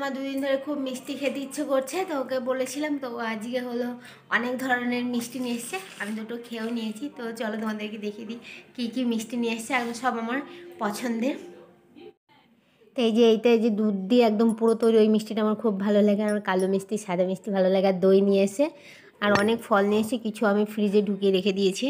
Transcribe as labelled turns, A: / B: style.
A: আমার দুদিন ধরে খুব মিষ্টি খেতে ইচ্ছে করছে তো ওকে বলেছিলাম তো আজকে হলো অনেক ধরনের মিষ্টি নিয়ে এসছে আমি দুটো খেয়েও নিয়েছি তো চলো তোমাদেরকে দেখিয়ে দিই কী কী মিষ্টি নিয়ে এসছে একদম সব আমার পছন্দের
B: তো এই যে এইটা এই যে দুধ দিয়ে একদম পুরো তৈরি ওই মিষ্টিটা আমার খুব ভালো লাগে আমার কালো মিষ্টি সাদা মিষ্টি ভালো লাগে আর দই নিয়ে এসে আর অনেক ফল নিয়ে এসে কিছু আমি ফ্রিজে ঢুকিয়ে রেখে দিয়েছি